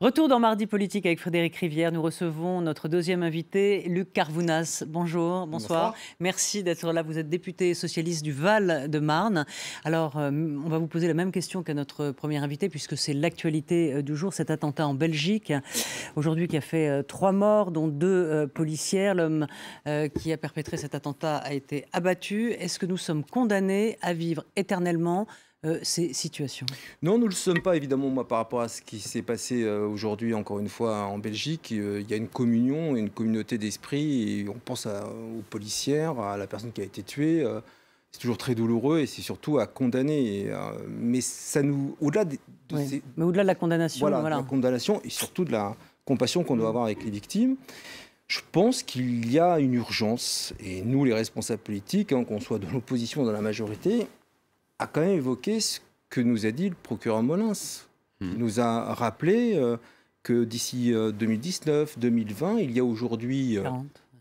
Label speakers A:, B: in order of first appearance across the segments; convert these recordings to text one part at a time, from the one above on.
A: Retour dans Mardi Politique avec Frédéric Rivière. Nous recevons notre deuxième invité, Luc Carvounas. Bonjour, bonsoir. Merci d'être là. Vous êtes député socialiste du Val-de-Marne. Alors, euh, on va vous poser la même question qu'à notre premier invité, puisque c'est l'actualité euh, du jour, cet attentat en Belgique, aujourd'hui qui a fait euh, trois morts, dont deux policières. L'homme qui a perpétré cet attentat a été abattu. Est-ce que nous sommes condamnés à vivre éternellement euh, ces situations
B: Non, nous ne le sommes pas, évidemment, moi, par rapport à ce qui s'est passé euh, aujourd'hui, encore une fois, en Belgique. Euh, il y a une communion, une communauté d'esprit. On pense aux policières, à la personne qui a été tuée. c'est toujours très douloureux et c'est surtout à condamner. mais ça nous. Au-delà de, Mais au-delà de la condamnation. la condamnation et surtout de la compassion qu'on doit avoir avec les victimes. Je pense qu'il y a une urgence, et nous les responsables politiques, hein, qu'on soit de l'opposition ou de la majorité, a quand même évoqué ce que nous a dit le procureur Molins. Hmm. Il nous a rappelé euh, que d'ici 2019, euh, 2020, il y a aujourd'hui euh,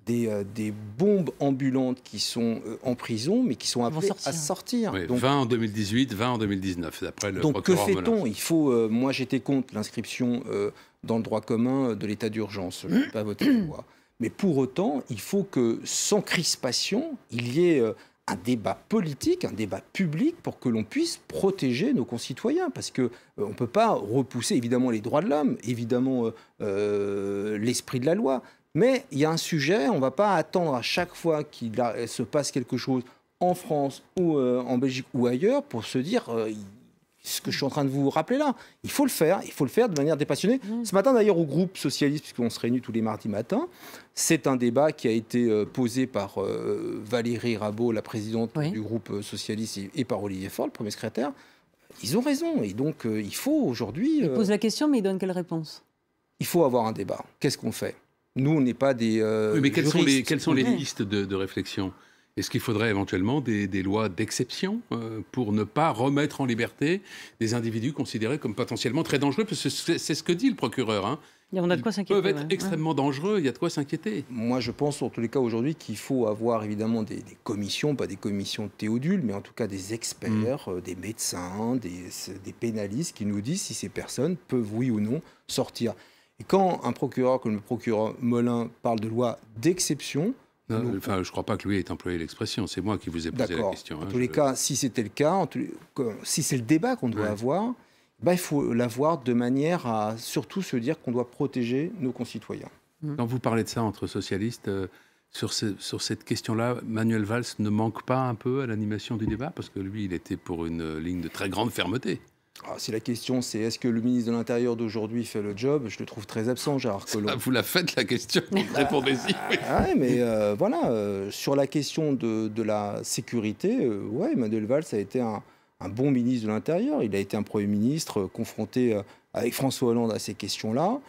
B: des, bombes ambulantes qui sont en prison, mais qui sont appelées à
C: sortir. donc, 20 en 2018, 20 en 2019, d'après le Donc que fait-on Il
B: faut. moi, j'étais contre l'inscription dans le droit commun de l'état d'urgence. Je n'ai pas voté pour moi. Mais pour autant, il faut que, sans crispation, il y ait un débat politique, un débat public pour que l'on puisse protéger nos concitoyens. Parce que euh, on ne peut pas repousser évidemment les droits de l'homme, évidemment euh, euh, l'esprit de la loi. Mais il y a un sujet, on ne va pas attendre à chaque fois qu'il se passe quelque chose en France ou en Belgique ou ailleurs pour se dire ce que je suis en train de vous rappeler là. Il faut le faire, il faut le faire de manière dépassionnée. Mmh. Ce matin, d'ailleurs, au groupe socialiste, puisqu'on se réunit tous les mardis matin, c'est un débat qui a été euh, posé par euh, Valérie Rabault, la présidente du groupe euh, socialiste, et par Olivier Faure, le premier secrétaire. Ils ont raison, et donc il faut aujourd'hui... il pose
A: la question, mais il donne quelle réponse
B: Il faut avoir un débat. Qu'est-ce qu'on fait Nous, on n'est pas des... Oui, mais quelles sont, les, listes
C: de réflexion est-ce qu'il faudrait éventuellement des, lois d'exception euh, pour ne pas remettre en liberté des individus considérés comme potentiellement très dangereux Parce que c'est ce que dit le procureur. Hein.
A: a Ils peuvent être extrêmement
C: dangereux, il y a de quoi s'inquiéter. Moi,
B: je pense, en tous les cas, aujourd'hui, qu'il faut avoir évidemment des, commissions, pas des commissions théodules, mais en tout cas des experts, mm. euh, des médecins, des, des, pénalistes qui nous disent si ces personnes peuvent, oui ou non, sortir. Et quand un procureur, comme le procureur Molin, parle de loi d'exception,
C: je ne crois pas que lui ait employé l'expression. C'est moi qui vous ai posé la question. En hein, tous les
B: cas, si c'était le cas, si c'est le débat qu'on doit avoir, ben, il faut l'avoir de manière à surtout se dire qu'on doit protéger nos concitoyens.
C: Mm. Quand vous parlez de ça entre socialistes, euh, sur cette question-là, Manuel Valls ne manque pas un peu à l'animation du débat Parce que lui, il était pour une ligne de très grande fermeté. Ah, si
B: la question c'est est-ce que le ministre de l'Intérieur
C: d'aujourd'hui fait le job, je le trouve très absent, Gérard Collomb. vous la faites la question, répondez-y.
A: Ah, mais
B: euh, voilà, euh, sur la question de, de la sécurité, euh, ouais, Emmanuel Valls a été un, un bon ministre de l'Intérieur. Il a été un Premier ministre confronté avec François Hollande à ces questions-là.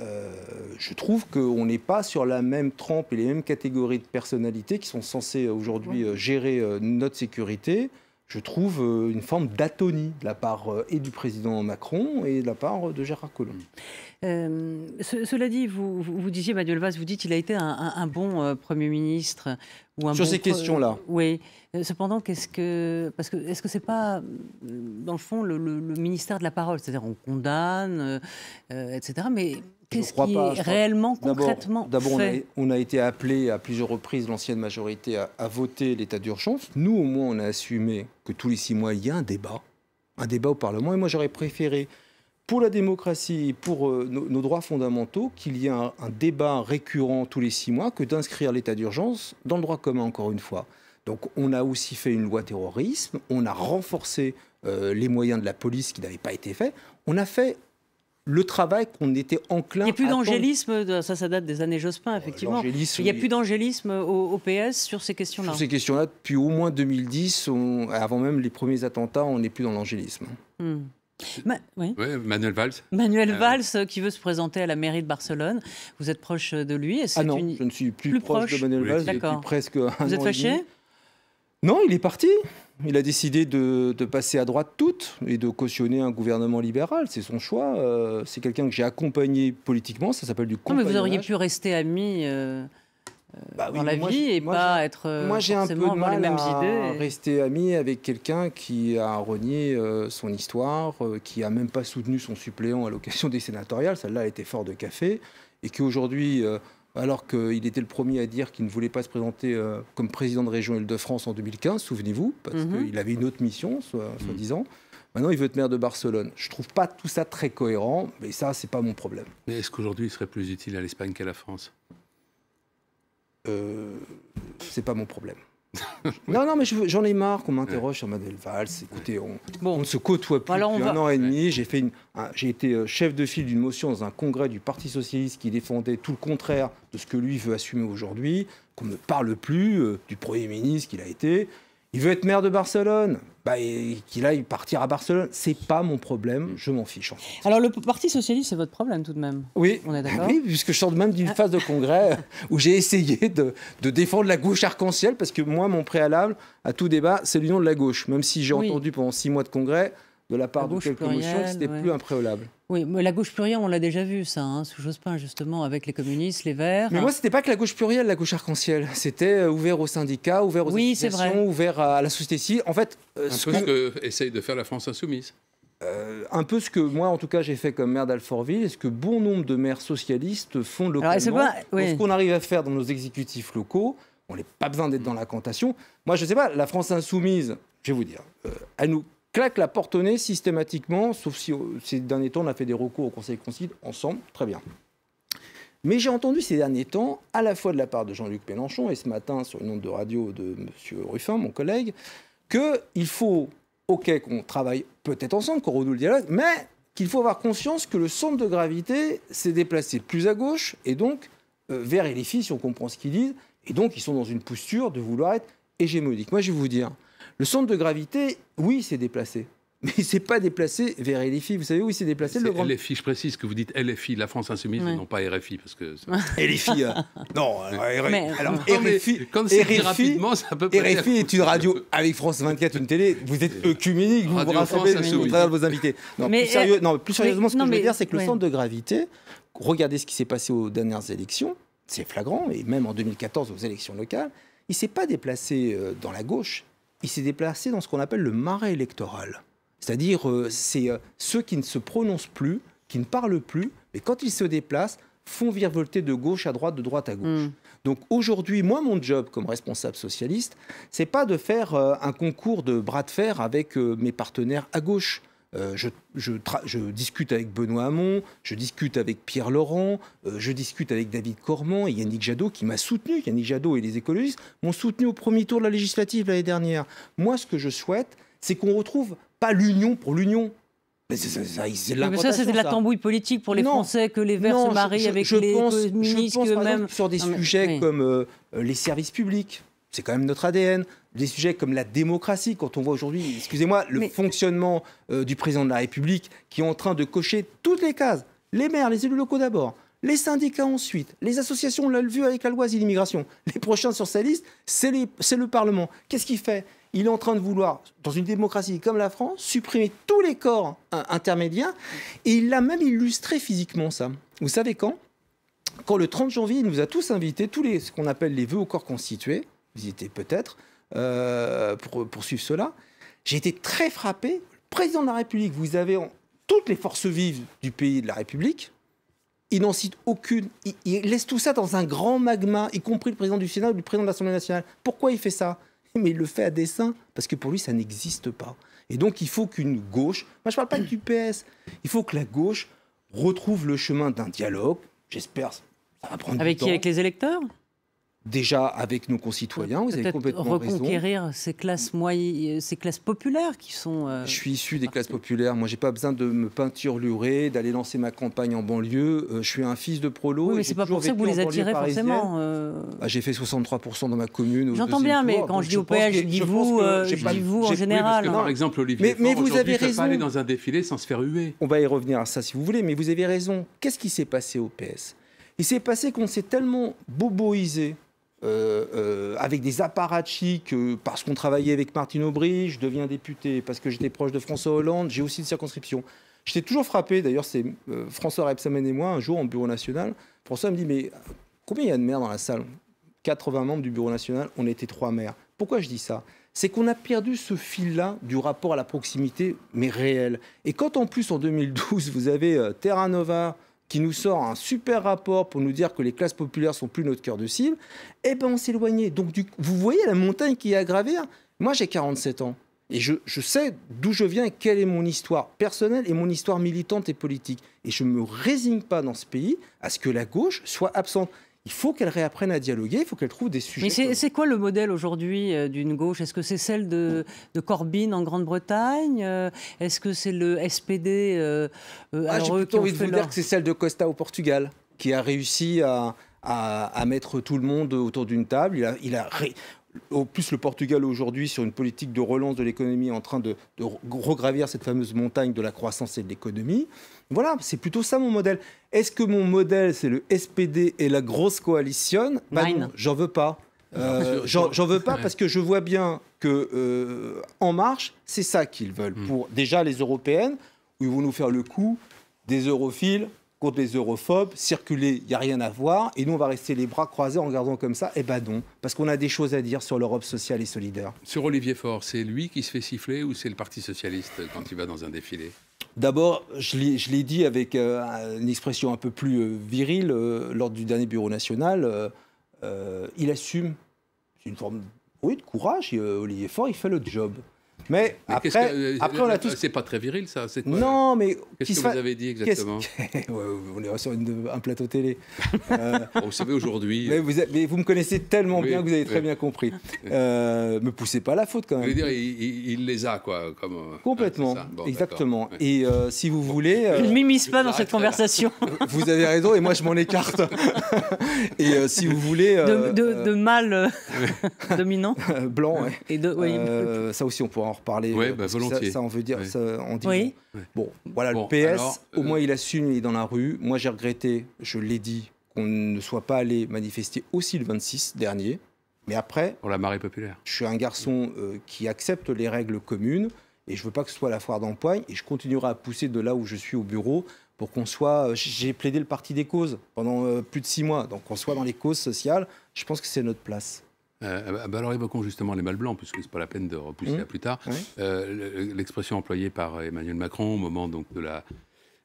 B: je trouve qu'on n'est pas sur la même trempe et les mêmes catégories de personnalités qui sont censées aujourd'hui gérer notre sécurité je trouve euh, une forme d'atonie de la part euh, et du président Macron et de la part euh, de Gérard Collomb.
A: cela dit, vous, vous, disiez, Manuel Valls, vous dites qu'il a été un, bon Premier ministre. Ou un Sur ces questions-là. Oui. Cependant, qu'est-ce que. Parce que, est-ce que c'est pas, dans le fond, le, ministère de la parole C'est-à-dire, on condamne, etc. Mais Qu'est-ce qui est réellement, concrètement D'abord, on, a été
B: appelé à plusieurs reprises, l'ancienne majorité, à, voter l'état d'urgence. Nous, au moins, on a assumé que tous les six mois, il y a un débat, un débat au Parlement. Et moi, j'aurais préféré, pour la démocratie pour euh, nos, droits fondamentaux, qu'il y ait un, débat récurrent tous les six mois que d'inscrire l'état d'urgence dans le droit commun, encore une fois. Donc on a aussi fait une loi terrorisme, on a renforcé euh, les moyens de la police qui n'avaient pas été faits, on a fait le travail qu'on était enclin. Il n'y a plus
A: d'angélisme, ça, ça date des années Jospin, euh, effectivement. Il n'y a plus d'angélisme au, PS sur ces questions-là. Sur ces
B: questions-là, depuis au moins 2010, avant même les premiers attentats, on n'est plus dans l'angélisme. Hmm. Manuel
C: Valls.
A: Manuel euh, Valls euh, qui veut se présenter à la mairie de Barcelone. Vous êtes proche de lui Ah non, je
B: ne suis plus, proche, de Manuel oui. Valls. Presque Vous êtes fâché Non, il est parti. Il a décidé de, passer à droite toute et de cautionner un gouvernement libéral. C'est son choix. Euh, c'est quelqu'un que j'ai accompagné politiquement. Ça s'appelle du compagnonnage. mais vous auriez
A: pu rester amis euh, euh, bah dans la vie et pas être moi, j'ai un peu de les mêmes idées.
B: rester ami avec quelqu'un qui a renié son histoire, qui a même pas soutenu son suppléant à l'occasion des sénatoriales. Celle-là, elle était fort de café et qui aujourd'hui alors qu'il était le premier à dire qu'il ne voulait pas se présenter euh, comme président de région Île-de-France en 2015, souvenez-vous, parce mhm. qu'il avait une autre mission, mhm. soi-disant. Maintenant, il veut être maire de Barcelone. Je trouve pas tout ça très cohérent, mais ça, c'est pas mon problème.
C: Mais est-ce qu'aujourd'hui, il serait plus utile à l'Espagne qu'à la France euh, C'est pas mon problème.
B: non, non, mais j'en ai marre qu'on m'interroge sur Manuel Valls. Écoutez, on, ne se côtoie plus depuis un an et demi. J'ai été euh, chef de file d'une motion dans un congrès du Parti socialiste qui défendait tout le contraire de ce que lui veut assumer aujourd'hui. Qu'on ne parle plus euh, du Premier ministre qu'il a été. Il veut être maire de Barcelone. Bah, qu'il aille partir à Barcelone, c'est pas mon problème, je m'en fiche. Alors le Parti
A: socialiste, c'est votre problème tout de même.
B: Oui, on est ah puisque je sors même d'une ah. phase de congrès où j'ai essayé de, défendre la gauche arc-en-ciel, parce que moi, mon préalable à tout débat, c'est l'union de la gauche. Même si j'ai entendu pendant six mois de congrès, de la part de quelques c'était plus impréolable.
A: Oui, mais la gauche plurielle, on l'a déjà vu, ça, hein, sous Jospin, justement, avec les communistes, les Verts. Mais moi, moi, c'était pas que la gauche
B: plurielle, la gauche arc-en-ciel. C'était euh, ouvert aux syndicats, ouvert aux associations, ouvert à la société civile. En fait,
C: euh, ce essaye de faire la France insoumise.
B: Euh, un peu ce que moi, en tout cas, j'ai fait comme maire d'Alfortville et ce que bon nombre de maires socialistes font localement. Alors, pas... Ce qu'on arrive à faire dans nos exécutifs locaux, on n'est pas besoin d'être dans la cantation. Moi, je ne sais pas, la France insoumise, je vais vous dire, à nous, claque la porte au nez systématiquement, sauf si euh, ces derniers temps, on a fait des recours au Conseil concile ensemble, très bien. Mais j'ai entendu ces derniers temps, à la fois de la part de Jean-Luc Mélenchon et ce matin sur une onde de radio de M. Ruffin, mon collègue, qu'il faut, ok, qu'on travaille peut-être ensemble, qu'on renoue le dialogue, mais qu'il faut avoir conscience que le centre de gravité s'est déplacé plus à gauche et donc euh, vers les filles, si on comprend ce qu'ils disent, et donc ils sont dans une posture de vouloir être hégémonique. Moi, je vais vous dire, le centre de gravité, oui, s'est déplacé. Mais il ne s'est pas déplacé vers LFI. Vous savez où il s'est déplacé le LFI,
C: je précise que vous dites LFI, la France Insoumise, non pas RFI. Parce que LFI, euh, non, euh, RFI, c'est RFI, RFI est
B: une radio avec France 24, une télé. Vous êtes œcuménique, vous vous rassemblez au travers de vos invités. Non, plus, euh, sérieusement, ce que je veux dire, c'est que le centre de gravité, regardez ce qui s'est passé aux dernières élections, c'est flagrant, et même en 2014 aux élections locales, il ne s'est pas déplacé dans la gauche, il s'est déplacé dans ce qu'on appelle le marais électoral. C'est-à-dire, euh, c'est euh, ceux qui ne se prononcent plus, qui ne parlent plus, mais quand ils se déplacent, font virevolter de gauche à droite, de droite à gauche. Mm. Donc aujourd'hui, moi, mon job comme responsable socialiste, c'est pas de faire euh, un concours de bras de fer avec mes partenaires à gauche. Euh, je, je, discute avec Benoît Hamon, je discute avec Pierre Laurent, euh, je discute avec David Cormand et Yannick Jadot qui m'a soutenu. Yannick Jadot et les écologistes m'ont soutenu au premier tour de la législative l'année dernière. Moi, ce que je souhaite, c'est qu'on retrouve pas l'union pour l'union, mais, ça, c'est de la tambouille
A: politique pour les Français que les Verts se marient avec les ministres communistes. même... sur des sujets comme
B: euh, les services publics, c'est quand même notre ADN des sujets comme la démocratie, quand on voit aujourd'hui, excusez-moi, le fonctionnement euh, du président de la République qui est en train de cocher toutes les cases, les maires, les élus locaux d'abord, les syndicats ensuite, les associations, on l'a vu avec la loi sur l'immigration, les prochains sur sa liste, c'est le Parlement. Qu'est-ce qu'il fait il est en train de vouloir, dans une démocratie comme la France, supprimer tous les corps hein, intermédiaires. Et il l'a même illustré physiquement, ça. Vous savez quand Quand le 30 janvier, il nous a tous invités, tous les, ce qu'on appelle les vœux au corps constitués. vous y étiez peut-être, euh, pour poursuivre cela. J'ai été très frappé. Le président de la République, vous avez toutes les forces vives du pays de la République. Il n'en cite aucune. Il, laisse tout ça dans un grand magma, y compris le président du Sénat ou le président de l'Assemblée nationale. Pourquoi il fait ça Mais il le fait à dessein, parce que pour lui, ça n'existe pas. Et donc, il faut qu'une gauche, moi je ne parle pas du PS, il faut que la gauche retrouve le chemin d'un dialogue. J'espère, ça va prendre Avec qui Avec les électeurs déjà avec nos concitoyens. Vous avez complètement reconquérir
A: raison. ces classes moyennes, ces classes populaires qui sont. Euh,
B: je suis issu des classes populaires. Moi, j'ai pas besoin de me lurée, d'aller lancer ma campagne en banlieue. Euh, je suis un fils de prolo. Oui, mais c'est pas pour ça que vous les attirez forcément. Euh. Ah, j'ai fait 63% dans ma commune. J'entends bien, mais quand je dis au je dis vous, je dis vous en général. Par exemple, Olivier, mais, vous avez raison. Pas aller dans un défilé sans se faire huer. On va y revenir à ça si vous voulez, mais vous avez raison. Qu'est-ce qui s'est passé au PS Il s'est passé qu'on s'est tellement boboisé euh, euh, avec des apparatchiks, euh, parce qu'on travaillait avec Martine Aubry, je deviens député, parce que j'étais proche de François Hollande, j'ai aussi une circonscription. J'étais toujours frappé, d'ailleurs, c'est François Repsamen et moi, un jour, en Bureau national. François me dit Mais combien il y a de maires dans la salle 80 membres du Bureau national, on était trois maires. Pourquoi je dis ça C'est qu'on a perdu ce fil-là du rapport à la proximité, mais réel. Et quand en plus, en 2012, vous avez Terra Nova, qui nous sort un super rapport pour nous dire que les classes populaires sont plus notre cœur de cible, eh ben on s'éloignait. Donc du vous voyez la montagne qui est à gravir. Moi j'ai 47 ans et je, je sais d'où je viens quelle est mon histoire personnelle et mon histoire militante et politique. Et je ne me résigne pas dans ce pays à ce que la gauche soit absente il faut qu'elle réapprenne à dialoguer, il faut qu'elle trouve des
A: sujets. Mais c'est quoi le modèle aujourd'hui euh, d'une gauche Est-ce que c'est celle de, Corbyn en Grande-Bretagne euh Est-ce que c'est le SPD euh, euh ah, J'ai plutôt envie de vous dire que c'est
B: celle de Costa au Portugal, qui a réussi à, mettre tout le monde autour d'une table. Il a, il a au plus le Portugal aujourd'hui sur une politique de relance de l'économie en train de, regravir cette fameuse montagne de la croissance et de l'économie. Voilà, c'est plutôt ça mon modèle. Est-ce que mon modèle, c'est le SPD et la grosse coalition bah non, j'en veux pas. Euh, j'en veux pas parce que je vois bien que euh, En Marche, c'est ça qu'ils veulent. Hmm. Pour déjà les européennes, où ils vont nous faire le coup des europhiles contre les europhobes, circuler, il n'y a rien à voir, et nous on va rester les bras croisés en regardant comme ça, eh ben non, parce qu'on a des choses à dire sur l'Europe sociale et solidaire.
C: Sur Olivier Faure, c'est lui qui se fait siffler ou c'est le Parti socialiste quand il va dans un défilé
B: D'abord, je l'ai dit avec euh, une expression un peu plus euh, virile euh, lors du dernier bureau national, il assume, c'est une forme oui, de courage, Olivier Faure, il fait le job. Mais, après, euh, après, on a euh, tous. Euh,
C: c'est pas très viril, ça. non, mais. Qu'est-ce que vous avez dit exactement
B: On est sur un plateau télé.
C: Vous savez, aujourd'hui. Mais,
B: vous, me connaissez tellement bien que vous avez très bien compris. me poussez pas la faute, quand même. Je veux dire,
C: il, les a, quoi. Comme... Complètement.
B: exactement. Et si vous voulez. Je ne m'immisce pas dans cette conversation. vous avez raison, et moi, je m'en écarte. et si vous voulez. de, de, de mâle dominant. Blanc, Et de, oui. ça aussi, on pourra en parler euh, bah, volontiers. Ça, on veut dire, ça, on dit. Bon, voilà, le PS, au moins euh, il assume, il est dans la rue. Moi, j'ai regretté, je l'ai dit, qu'on ne soit pas allé manifester aussi le 26 dernier. Mais après. Pour la marée populaire. Je suis un garçon euh, qui accepte les règles communes et je veux pas que ce soit la foire d'empoigne et je continuerai à pousser de là où je suis au bureau pour qu'on soit. J'ai plaidé le parti des causes pendant plus de six mois, donc qu'on soit dans les causes sociales. Je pense que c'est notre place.
C: Euh, ah, bah, alors évoquons justement les mâles blancs, puisque c'est pas la peine de repousser mmh. à plus tard. Euh, l'expression employée par euh, Emmanuel Macron au moment donc de la,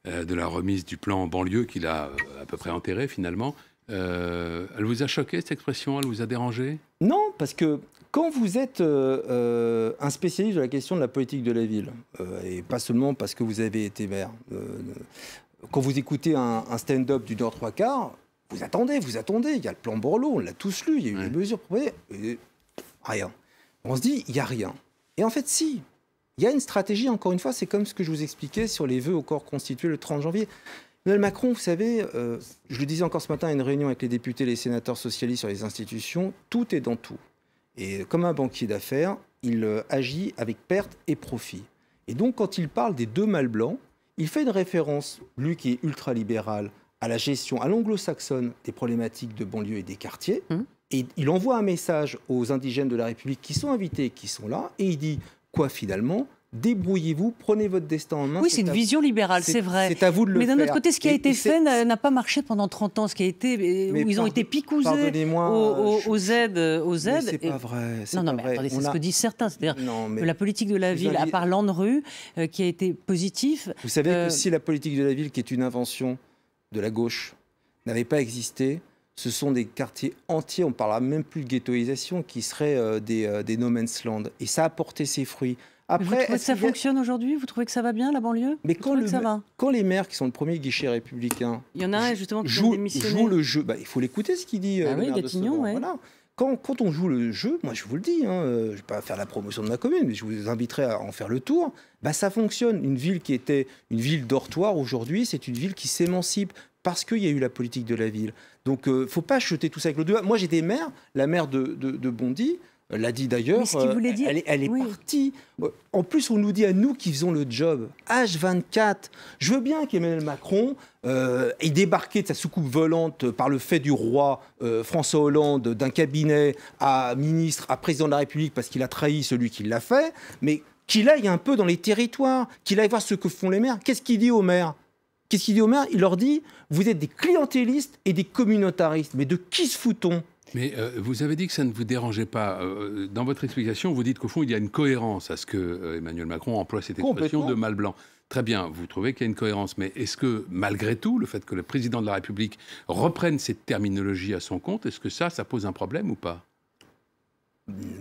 C: de la remise du plan banlieue qu'il a à peu près enterré finalement, elle vous a choqué cette expression Elle vous a dérangé
B: Non, parce que quand vous êtes un spécialiste de la question de la politique de la ville, et pas seulement parce que vous avez été maire, quand vous écoutez un, stand-up du 2 3 quarts, vous attendez, vous attendez. Il y a le plan Borloo, on l'a tous lu, il y a eu des mesures proposées. rien. On se dit, il n'y a rien. Et en fait, si. Il y a une stratégie, encore une fois, c'est comme ce que je vous expliquais sur les vœux au corps constitué le 30 janvier. Emmanuel Macron, vous savez, euh, je le disais encore ce matin à une réunion avec les députés les sénateurs socialistes sur les institutions, tout est dans tout. Et comme un banquier d'affaires, il euh, agit avec perte et profit. Et donc, quand il parle des deux mâles blancs, il fait une référence, lui qui est ultra-libéral, à la gestion à l'anglo-saxonne des problématiques de banlieue et des quartiers. Hum. Et il envoie un message aux indigènes de la République qui sont invités, qui sont là, et il dit quoi finalement Débrouillez-vous, prenez votre destin en main. Oui, c'est une vision libérale, c'est vrai. C'est à vous de le Mais Mais d'un autre côté, ce qui a
A: été fait n'a pas marché pendant 30 ans. Ce qui a été, euh, ils ont été picousés aux, aux, aides. Aux aides c'est pas vrai. Non, non, mais attendez, c'est ce que disent certains. C'est-à-dire que la politique de la ville, à part l'ANRU, rue, euh, qui a été positif. Vous savez euh, que si la
B: politique de la ville, qui est une invention de la gauche n'avait pas existé, ce sont des quartiers entiers, on ne parlera même plus de ghettoisation, qui seraient euh, euh, des, no man's land. Et ça a porté ses fruits. Après, que ça fonctionne
A: aujourd'hui Vous trouvez que ça va bien, la banlieue Mais
B: quand, quand, les maires, qui sont le premier guichet républicain,
A: il y en a justement, qui jouent, le
B: jeu, bah, il faut l'écouter ce qu'il dit. Ah oui, Gatignon, ouais. Quand, on joue le jeu, moi je vous le dis, hein, euh, je ne vais pas faire la promotion de ma commune, mais je vous inviterai à en faire le tour, bah ça fonctionne. Une ville qui était une ville dortoir aujourd'hui, c'est une ville qui s'émancipe parce qu'il y a eu la politique de la ville. Donc il euh, ne faut pas jeter tout ça avec le doigt. Moi j'étais maire, la maire de Bondy, euh, l'a dit d'ailleurs. Euh, elle, est partie. Euh, en plus, on nous dit à nous qui faisons le job, H24. Je veux bien qu'Emmanuel Macron ait débarqué de sa soucoupe volante par le fait du roi François Hollande d'un cabinet à ministre, à président de la République parce qu'il a trahi celui qui l'a fait, mais qu'il aille un peu dans les territoires, qu'il aille voir ce que font les maires. Qu'est-ce qu'il dit aux maires Qu'est-ce qu'il dit aux maires Il leur dit Vous êtes des clientélistes et des communautaristes. Mais de qui se fout-on
C: mais euh, vous avez dit que ça ne vous dérangeait pas. Euh, euh, dans votre explication, vous dites qu'au fond, il y a une cohérence à ce que Emmanuel Macron emploie cette expression de mal blanc. Très bien, vous trouvez qu'il y a une cohérence, mais est-ce que malgré tout, le fait que le président de la République reprenne cette terminologie à son compte, est-ce que ça, ça pose un problème ou pas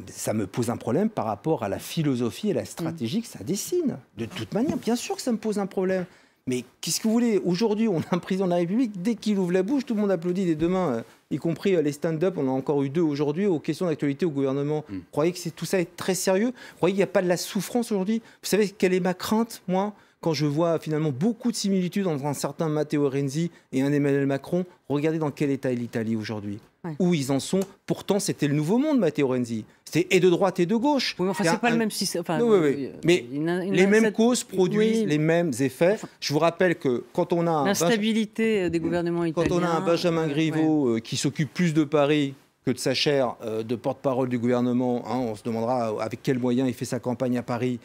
C: ça me pose un problème par rapport à la philosophie et la
B: stratégie mm. que ça dessine. De toute manière, bien sûr que ça me pose un problème. Mais qu'est-ce que vous voulez Aujourd'hui, on a un président de la République, dès qu'il ouvre la bouche, tout le monde applaudit Et demain, euh, y compris euh, les stand-up. On a encore eu deux aujourd'hui aux questions d'actualité au gouvernement. Hmm. croyez que c'est tout ça est très sérieux croyez qu'il n'y a pas de la souffrance aujourd'hui Vous savez quelle est ma crainte, moi quand je vois finalement beaucoup de similitudes entre un certain Matteo Renzi et un Emmanuel Macron, regardez dans quel état est l'Italie aujourd'hui où ils en sont. Pourtant, c'était le nouveau monde, Matteo Renzi. C'était et de droite et de gauche. enfin, c'est pas le même système.
A: Euh, Mais les mêmes causes produisent les
B: mêmes effets. Je vous rappelle que quand on a.
A: L'instabilité euh, des gouvernements italiens. Quand on a un Benjamin euh, Griveaux
B: qui s'occupe plus de Paris que de sa chair de porte-parole du gouvernement, hein, on se demandera avec quels moyens il fait sa campagne à Paris,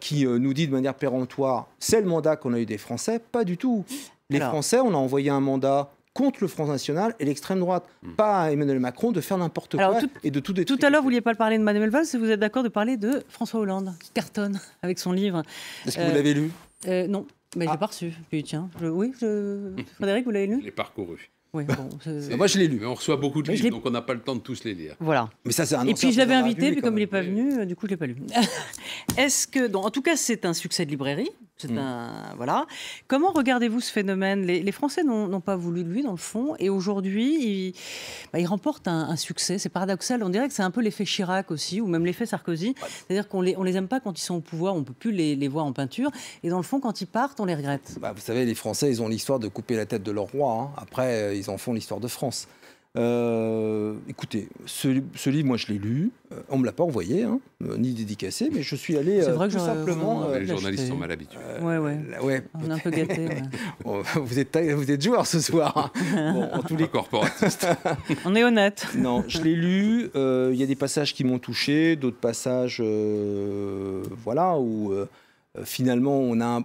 B: qui nous dit de manière péremptoire c'est le mandat qu'on a eu des Français. Pas du tout. Les Français, on a envoyé un mandat contre le Front National et l'extrême droite. Hmm. Pas Emmanuel Macron de faire
A: n'importe quoi et de tout détruire. Tout à l'heure, vous vouliez pas parler de Manuel Valls, vous êtes d'accord de parler de François Hollande, qui cartonne avec son livre. Est-ce que vous euh, l'avez lu euh, Non, mais ah. l'ai pas reçu. Puis tiens, oui, Frédéric, vous l'avez lu Je l'ai
C: parcouru.
A: Oui, moi, je l'ai lu.
C: Mais on reçoit beaucoup de livres, donc on n'a pas le temps de
A: tous les lire. Voilà. Mais ça, c'est un Et puis, je l'avais invité, puis comme il n'est pas venu, euh, du coup, je ne l'ai pas lu. Est-ce que. en tout cas, c'est un succès de librairie c'est mm. Un, voilà. Comment regardez-vous ce phénomène les, Français n'ont pas voulu de lui, dans le fond, et aujourd'hui, il, bah, remporte un, succès. C'est paradoxal. On dirait que c'est un peu l'effet Chirac aussi, ou même l'effet Sarkozy. C'est-à-dire qu'on les, les aime pas quand ils sont au pouvoir, on peut plus les, les, voir en peinture, et dans le fond, quand ils partent, on les regrette. Bah, vous savez, les Français, ils ont l'histoire de couper la tête de leur
B: roi. Hein. Après, euh, ils en font l'histoire de France. Euh, écoutez, ce, livre, moi, je l'ai lu. On euh, on me l'a pas envoyé, hein, euh, ni dédicacé, mais je suis allé vrai
A: que tout simplement. les journalistes sont mal habitués. Ouais, ouais. on est un peu gâtés.
C: vous êtes vous êtes joueur ce soir. Hein. bon, en tous les corporatistes. on est honnête. Non, je
B: l'ai lu. Il y a des passages qui m'ont touché, d'autres passages, voilà, où finalement on a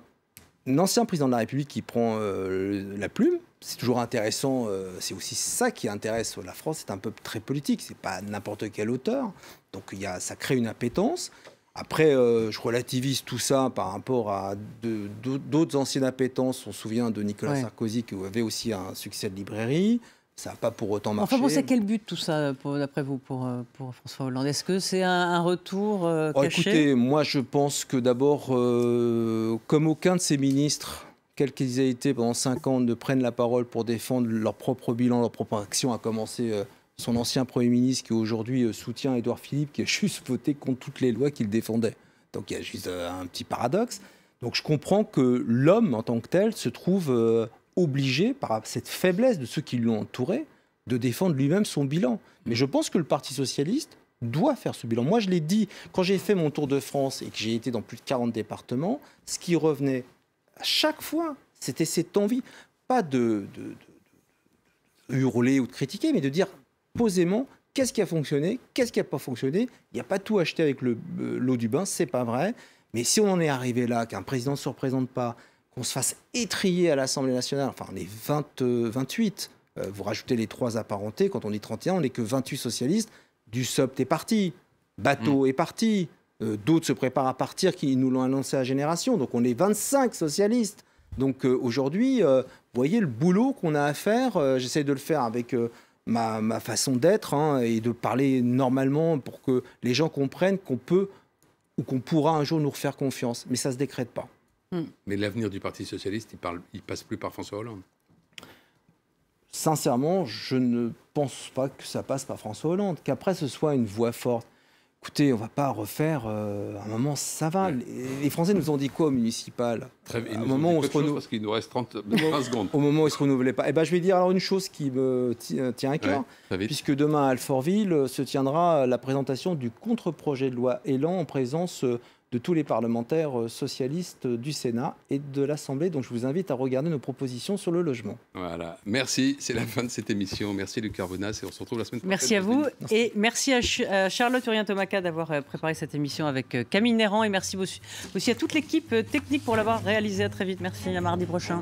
B: un, ancien président de la République qui prend la plume c'est toujours intéressant, euh, c'est aussi ça qui intéresse la France, c'est un peuple très politique, c'est pas n'importe quel auteur, donc il y a, ça crée une appétence. Après, euh, je relativise tout ça par rapport à d'autres anciennes appétences. On se souvient de Nicolas Sarkozy qui avait aussi un succès de librairie. Ça n'a pas pour autant marché. Enfin, bon, c'est quel
A: but tout ça, d'après vous, pour, euh, pour, François Hollande Est-ce que c'est un, retour oh, caché Écoutez,
B: moi je pense que d'abord, comme aucun de ses ministres quels qu'ils aient été pendant 5 ans, ne prennent la parole pour défendre leur propre bilan, leur propre action, à commencer euh, son ancien Premier ministre qui aujourd'hui euh, soutient Édouard Philippe, qui a juste voté contre toutes les lois qu'il défendait. Donc il y a juste euh, un petit paradoxe. Donc je comprends que l'homme en tant que tel se trouve obligé, par cette faiblesse de ceux qui l'ont entouré, de défendre lui-même son bilan. Mais je pense que le Parti socialiste doit faire ce bilan. Moi, je l'ai dit, quand j'ai fait mon tour de France et que j'ai été dans plus de 40 départements, ce qui revenait à chaque fois, c'était cette envie, pas de, hurler ou de critiquer, mais de dire posément qu'est-ce qui a fonctionné, qu'est-ce qui n'a pas fonctionné. Il n'y a pas tout acheté avec euh, l'eau du bain, c'est pas vrai. Mais si on en est arrivé là, qu'un président ne se représente pas, qu'on se fasse étrier à l'Assemblée nationale, enfin on est 28, euh, euh, vous rajoutez les trois apparentés, quand on dit 31, on n'est que 28 socialistes, du SOPT est parti, Bateau mmh. est parti, euh, d'autres se préparent à partir, qui nous l'ont annoncé à Génération. Donc on est 25 socialistes. Donc euh, aujourd'hui, euh, vous voyez le boulot qu'on a à faire. J'essaie de le faire avec ma, façon d'être hein, et de parler normalement pour que les gens comprennent qu'on peut ou qu'on pourra un jour nous refaire confiance. Mais ça ne se décrète pas.
C: Hmm. Mais l'avenir du Parti socialiste, il, ne il passe plus par François Hollande
B: sincèrement, je ne pense pas que ça passe par François Hollande, qu'après ce soit une voix forte écoutez, on ne va pas refaire. à euh, un moment, ça va. Les, Français nous ont dit quoi au municipal Très bien. Au moment où Parce
C: qu'il nous reste 30, secondes. Au
B: moment où ils se renouvelaient pas. Eh ben, je vais dire alors une chose qui me euh, tient à cœur, puisque demain à Alfortville euh, se tiendra la présentation du contre-projet de loi Élan en présence de tous les parlementaires euh, socialistes euh, du Sénat et de l'Assemblée. Donc je vous invite à regarder nos propositions sur le
A: logement.
C: Voilà, merci. C'est la fin de cette émission. Merci Luc Carbonas et on se retrouve la semaine prochaine. Merci
A: à vous et merci à, Charlotte Urien-Tomaca d'avoir euh, préparé cette émission avec Camille Néran et merci aussi à toute l'équipe technique pour l'avoir réalisée. À très vite. Merci à mardi prochain.